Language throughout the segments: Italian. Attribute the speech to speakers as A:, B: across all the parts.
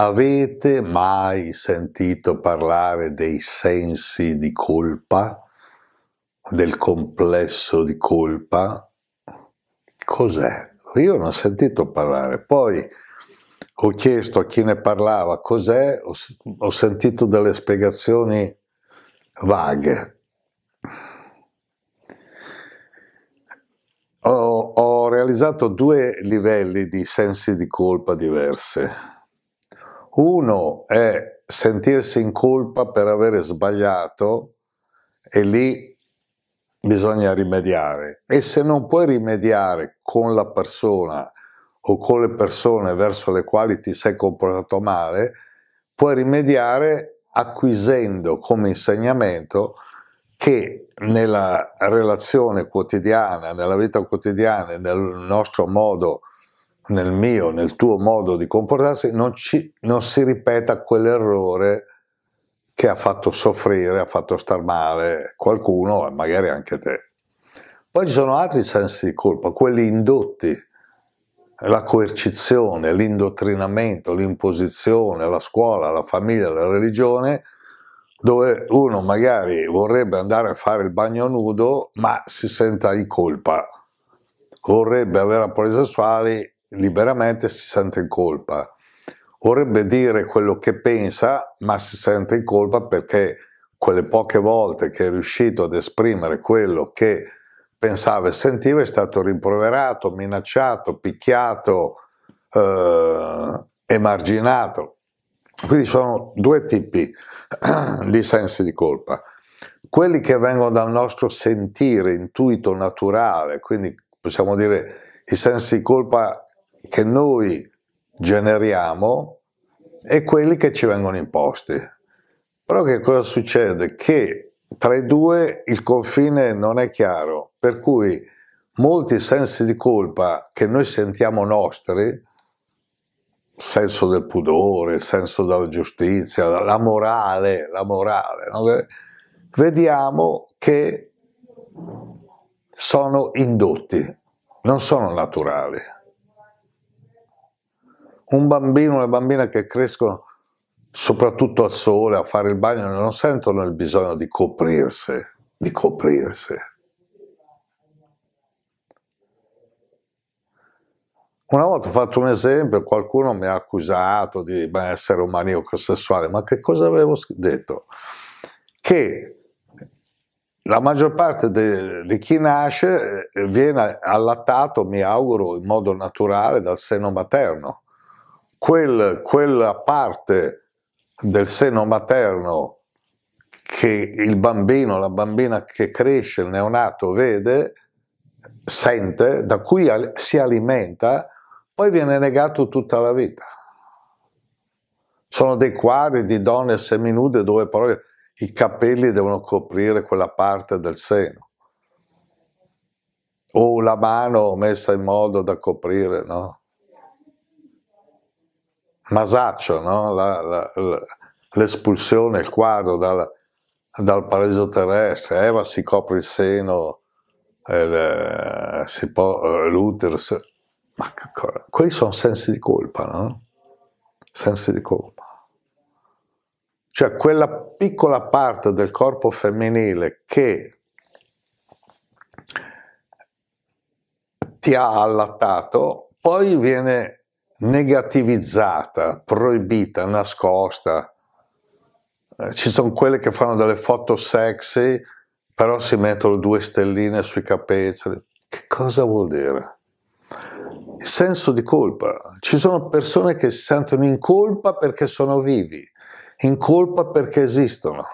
A: Avete mai sentito parlare dei sensi di colpa, del complesso di colpa? Cos'è? Io non ho sentito parlare. Poi ho chiesto a chi ne parlava cos'è, ho, ho sentito delle spiegazioni vaghe. Ho, ho realizzato due livelli di sensi di colpa diverse uno è sentirsi in colpa per avere sbagliato e lì bisogna rimediare. E se non puoi rimediare con la persona o con le persone verso le quali ti sei comportato male, puoi rimediare acquisendo come insegnamento che nella relazione quotidiana, nella vita quotidiana, nel nostro modo di nel mio, nel tuo modo di comportarsi, non, ci, non si ripeta quell'errore che ha fatto soffrire, ha fatto star male qualcuno e magari anche te. Poi ci sono altri sensi di colpa, quelli indotti, la coercizione, l'indottrinamento, l'imposizione, la scuola, la famiglia, la religione, dove uno magari vorrebbe andare a fare il bagno nudo ma si senta in colpa, vorrebbe avere rapporti sessuali liberamente si sente in colpa. Vorrebbe dire quello che pensa, ma si sente in colpa perché quelle poche volte che è riuscito ad esprimere quello che pensava e sentiva è stato rimproverato, minacciato, picchiato, eh, emarginato. Quindi sono due tipi di sensi di colpa. Quelli che vengono dal nostro sentire, intuito naturale, quindi possiamo dire i sensi di colpa che noi generiamo e quelli che ci vengono imposti. Però che cosa succede? Che tra i due il confine non è chiaro, per cui molti sensi di colpa che noi sentiamo nostri, senso del pudore, il senso della giustizia, la morale, la morale, no? vediamo che sono indotti, non sono naturali un bambino, una bambina che crescono soprattutto al sole, a fare il bagno, non sentono il bisogno di coprirsi, di coprirsi. Una volta ho fatto un esempio, qualcuno mi ha accusato di essere un maniaco sessuale, ma che cosa avevo detto? Che la maggior parte di chi nasce eh, viene allattato, mi auguro, in modo naturale dal seno materno quel, quella parte del seno materno che il bambino, la bambina che cresce, il neonato vede, sente, da cui si alimenta, poi viene negato tutta la vita. Sono dei quadri di donne seminude dove però i capelli devono coprire quella parte del seno. O la mano messa in modo da coprire, no? Masaccio, no? l'espulsione, il quadro dal, dal, paradiso terrestre, Eva eh, si copre il seno, eh, si po- eh, l'utero, ma ancora, Quelli sono sensi di colpa, no? Sensi di colpa. Cioè quella piccola parte del corpo femminile che ti ha allattato, poi viene negativizzata, proibita, nascosta. Eh, ci sono quelle che fanno delle foto sexy, però si mettono due stelline sui capezzoli. Che cosa vuol dire? Il senso di colpa. Ci sono persone che si sentono in colpa perché sono vivi, in colpa perché esistono.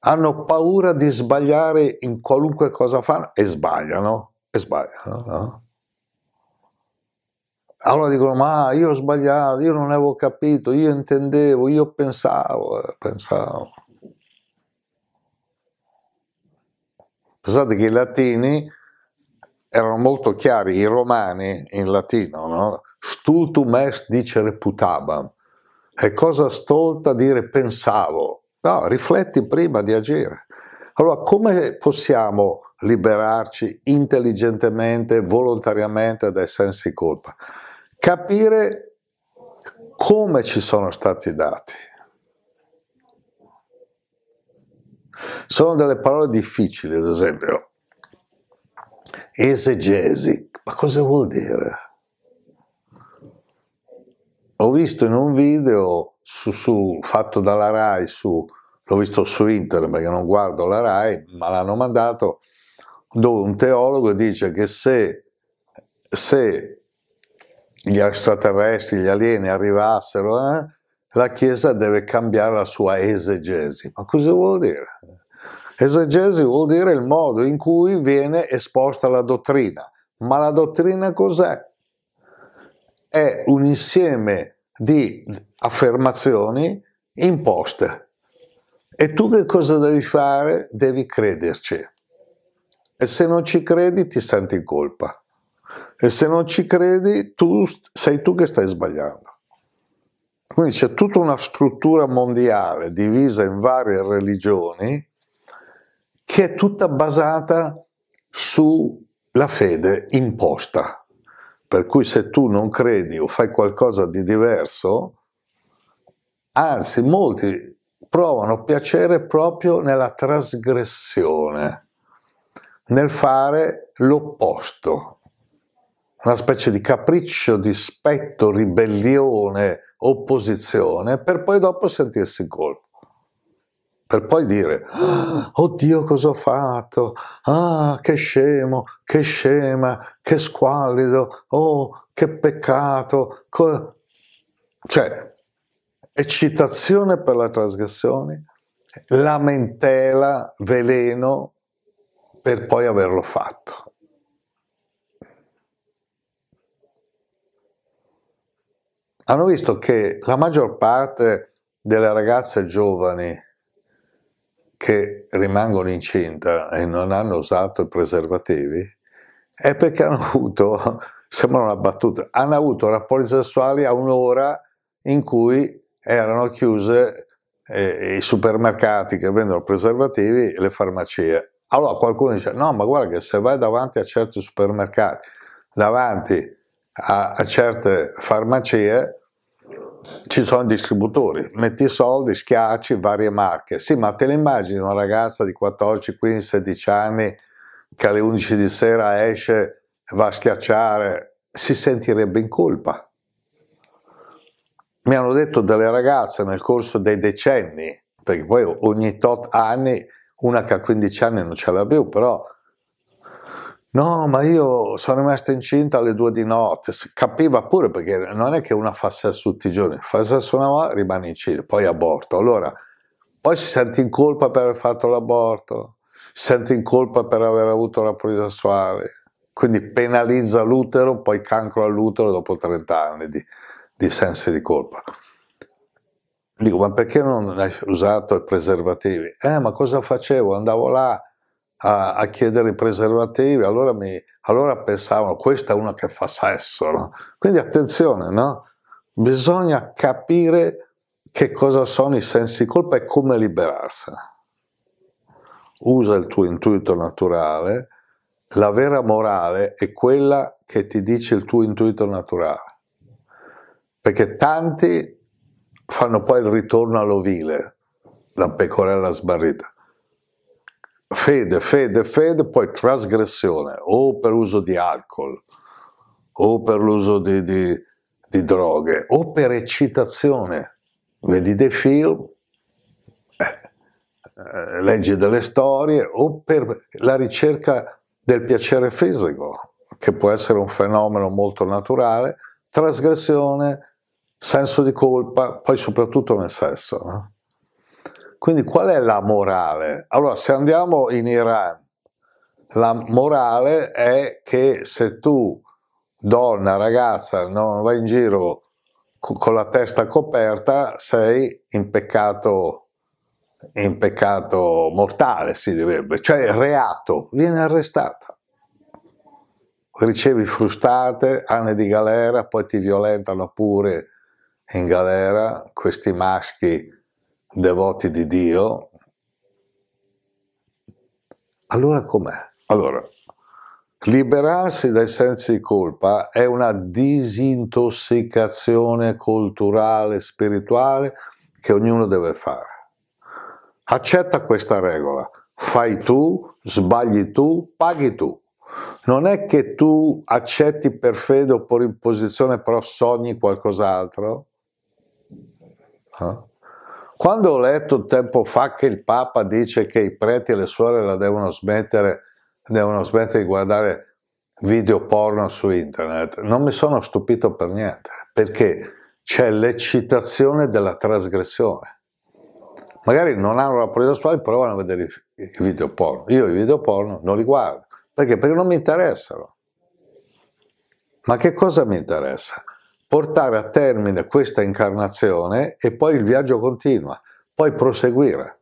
A: Hanno paura di sbagliare in qualunque cosa fanno e sbagliano, e sbagliano, no? Allora dicono, ma io ho sbagliato, io non avevo capito, io intendevo, io pensavo, eh, pensavo. Pensate che i latini erano molto chiari, i romani in latino, no? Stultum est dice reputabam. È cosa stolta dire pensavo. No, rifletti prima di agire. Allora, come possiamo liberarci intelligentemente, volontariamente dai sensi di colpa? capire come ci sono stati dati. Sono delle parole difficili, ad esempio, esegesi, ma cosa vuol dire? Ho visto in un video su, su, fatto dalla RAI, su, l'ho visto su internet perché non guardo la RAI, ma l'hanno mandato, dove un teologo dice che se, se gli extraterrestri, gli alieni arrivassero, eh, la Chiesa deve cambiare la sua esegesi. Ma cosa vuol dire? Esegesi vuol dire il modo in cui viene esposta la dottrina. Ma la dottrina cos'è? È un insieme di affermazioni imposte. E tu che cosa devi fare? Devi crederci. E se non ci credi ti senti in colpa. E se non ci credi, tu, sei tu che stai sbagliando. Quindi c'è tutta una struttura mondiale divisa in varie religioni che è tutta basata sulla fede imposta. Per cui se tu non credi o fai qualcosa di diverso, anzi molti provano piacere proprio nella trasgressione, nel fare l'opposto una specie di capriccio, dispetto, ribellione, opposizione, per poi dopo sentirsi in colpo. Per poi dire, oh, oddio cosa ho fatto, ah che scemo, che scema, che squallido, oh che peccato. Cioè, eccitazione per la trasgressione, lamentela, veleno per poi averlo fatto. hanno visto che la maggior parte delle ragazze giovani che rimangono incinta e non hanno usato i preservativi è perché hanno avuto, sembra una battuta, hanno avuto rapporti sessuali a un'ora in cui erano chiuse eh, i supermercati che vendono preservativi e le farmacie. Allora qualcuno dice, no ma guarda che se vai davanti a certi supermercati, davanti a, a certe farmacie ci sono distributori, metti soldi, schiacci varie marche. Sì, ma te le immagini una ragazza di 14, 15, 16 anni che alle 11 di sera esce, va a schiacciare, si sentirebbe in colpa. Mi hanno detto delle ragazze nel corso dei decenni, perché poi ogni tot anni, una che ha 15 anni non ce l'ha più, però No, ma io sono rimasta incinta alle due di notte. Capiva pure perché non è che una fa sesso tutti i giorni, fa sesso una volta, rimane incinta, poi aborto. Allora, poi si sente in colpa per aver fatto l'aborto, si sente in colpa per aver avuto la sessuali. Quindi penalizza l'utero, poi cancro all'utero dopo 30 anni di, di sensi di colpa. Dico, ma perché non hai usato i preservativi? Eh, ma cosa facevo? Andavo là a, a chiedere i preservativi, allora, mi, allora, pensavano questa è una che fa sesso. No? Quindi attenzione, no? bisogna capire che cosa sono i sensi di colpa e come liberarsene. Usa il tuo intuito naturale, la vera morale è quella che ti dice il tuo intuito naturale, perché tanti fanno poi il ritorno all'ovile, la pecorella sbarrita fede, fede, fede, poi trasgressione o per uso di alcol o per l'uso di, di, di droghe o per eccitazione. Vedi dei film, eh, eh, leggi delle storie o per la ricerca del piacere fisico, che può essere un fenomeno molto naturale, trasgressione, senso di colpa, poi soprattutto nel sesso. No? Quindi qual è la morale? Allora, se andiamo in Iran, la morale è che se tu, donna, ragazza, non vai in giro con la testa coperta, sei in peccato, in peccato mortale, si direbbe, cioè reato, viene arrestata. Ricevi frustate, anni di galera, poi ti violentano pure in galera questi maschi devoti di Dio, allora com'è? Allora, liberarsi dai sensi di colpa è una disintossicazione culturale, spirituale che ognuno deve fare. Accetta questa regola, fai tu, sbagli tu, paghi tu. Non è che tu accetti per fede o per imposizione, però sogni qualcos'altro. Eh? Quando ho letto tempo fa che il Papa dice che i preti e le suore la devono smettere, devono smettere di guardare video porno su internet, non mi sono stupito per niente, perché c'è l'eccitazione della trasgressione. Magari non hanno la presa sessuale, però vanno a vedere i video porno. Io i video porno non li guardo, perché? Perché non mi interessano. Ma che cosa mi interessa? portare a termine questa incarnazione e poi il viaggio continua, poi proseguire,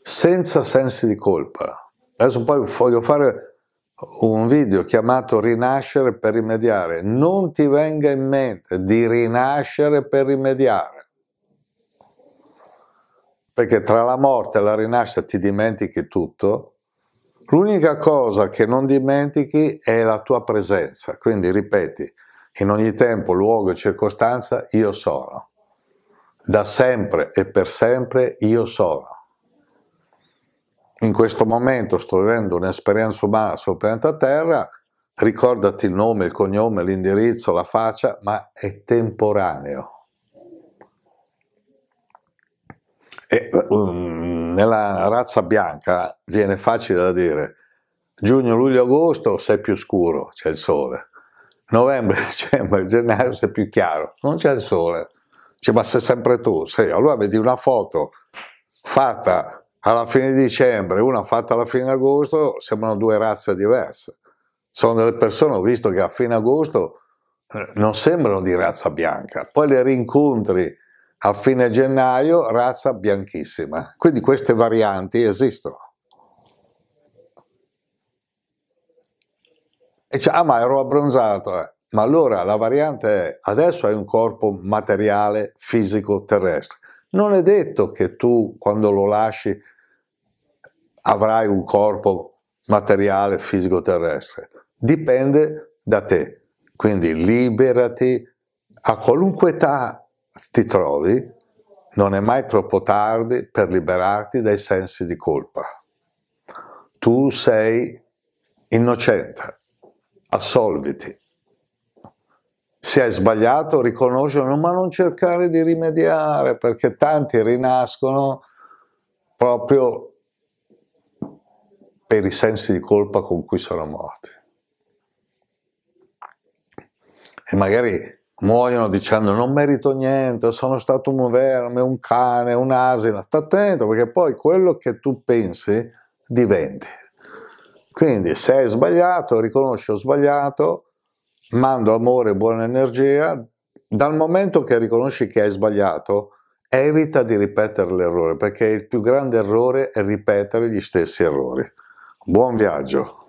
A: senza sensi di colpa. Adesso poi voglio fare un video chiamato Rinascere per rimediare. Non ti venga in mente di rinascere per rimediare. Perché tra la morte e la rinascita ti dimentichi tutto. L'unica cosa che non dimentichi è la tua presenza. Quindi ripeti, in ogni tempo, luogo e circostanza io sono. Da sempre e per sempre io sono. In questo momento sto vivendo un'esperienza umana sul pianeta Terra, ricordati il nome, il cognome, l'indirizzo, la faccia, ma è temporaneo. E, um, nella razza bianca viene facile da dire, giugno, luglio, agosto sei più scuro, c'è il sole novembre, dicembre, gennaio sei più chiaro, non c'è il sole, cioè, ma sei sempre tu, sei, allora vedi una foto fatta alla fine di dicembre, una fatta alla fine di agosto, sembrano due razze diverse. Sono delle persone, ho visto che a fine agosto eh, non sembrano di razza bianca, poi le rincontri a fine gennaio, razza bianchissima. Quindi queste varianti esistono. E dice, ah ma ero abbronzato, eh. ma allora la variante è, adesso hai un corpo materiale, fisico, terrestre. Non è detto che tu quando lo lasci avrai un corpo materiale, fisico, terrestre. Dipende da te. Quindi liberati a qualunque età ti trovi, non è mai troppo tardi per liberarti dai sensi di colpa. Tu sei innocente, assolviti. Se hai sbagliato, riconoscilo, ma non cercare di rimediare, perché tanti rinascono proprio per i sensi di colpa con cui sono morti. E magari muoiono dicendo non merito niente, sono stato un verme, un cane, un asino. Sta attento perché poi quello che tu pensi diventi. Quindi se hai sbagliato, riconosci ho sbagliato, mando amore e buona energia, dal momento che riconosci che hai sbagliato, evita di ripetere l'errore, perché il più grande errore è ripetere gli stessi errori. Buon viaggio!